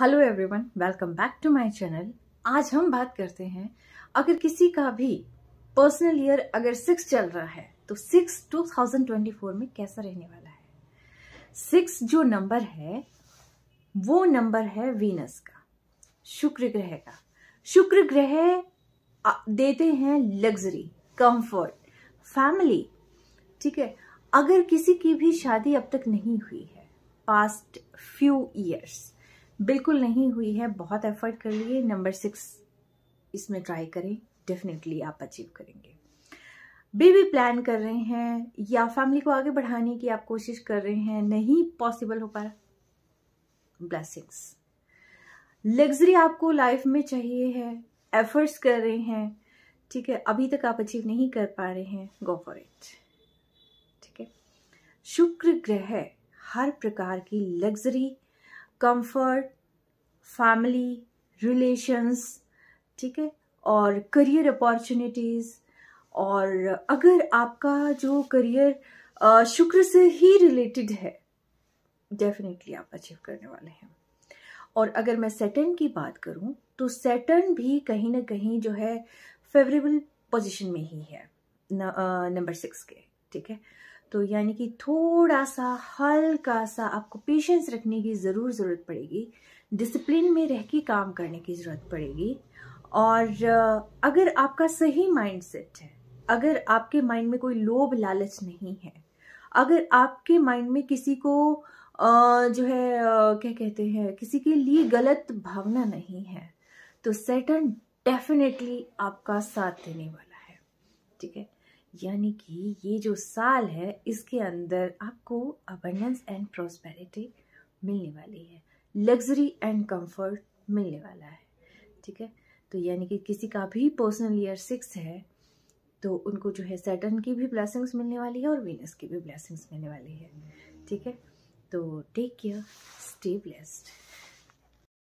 hello everyone welcome back to my channel आज हम बात करते हैं अगर किसी का भी पर्सनल ईयर अगर सिक्स चल रहा है तो सिक्स 2024 में कैसा रहने वाला है सिक्स जो नंबर है वो नंबर है वीनस का शुक्र ग्रह का शुक्र ग्रह देते हैं लग्जरी कंफर्ट फैमिली ठीक है अगर किसी की भी शादी अब तक नहीं हुई है पास्ट फ्यू ईयर्स बिल्कुल नहीं हुई है बहुत एफर्ट कर लिए नंबर सिक्स इसमें ट्राई करें डेफिनेटली आप अचीव करेंगे बेबी प्लान कर रहे हैं या फैमिली को आगे बढ़ाने की आप कोशिश कर रहे हैं नहीं पॉसिबल हो पा रहा ब्लैसिंग्स लग्जरी आपको लाइफ में चाहिए है एफर्ट्स कर रहे हैं ठीक है अभी तक आप अचीव नहीं कर पा रहे हैं गो फॉर इट ठीक है शुक्र ग्रह हर प्रकार की लग्जरी कंफर्ट फैमिली रिलेशंस ठीक है और करियर अपॉर्चुनिटीज़ और अगर आपका जो करियर शुक्र से ही रिलेटेड है डेफिनेटली आप अचीव करने वाले हैं और अगर मैं सेटन की बात करूं तो सेटन भी कहीं ना कहीं जो है फेवरेबल पोजीशन में ही है नंबर सिक्स के ठीक है तो यानी कि थोड़ा सा हल्का सा आपको पेशेंस रखने की ज़रूर ज़रूरत पड़ेगी डिसिप्लिन में रह के काम करने की ज़रूरत पड़ेगी और अगर आपका सही माइंड सेट है अगर आपके माइंड में कोई लोभ लालच नहीं है अगर आपके माइंड में किसी को जो है क्या कहते हैं किसी के लिए गलत भावना नहीं है तो सेटन डेफिनेटली आपका साथ देने वाला है ठीक है यानी कि ये जो साल है इसके अंदर आपको अबंडेंस एंड प्रोस्पेरिटी मिलने वाली है लग्जरी एंड कंफर्ट मिलने वाला है ठीक है तो यानी कि किसी का भी पर्सनल ईयर सिक्स है तो उनको जो है सैटर्न की भी ब्लैसिंग्स मिलने वाली है और वीनस की भी ब्लैसिंग्स मिलने वाली है ठीक है तो टेक केयर स्टे ब्लेस्ड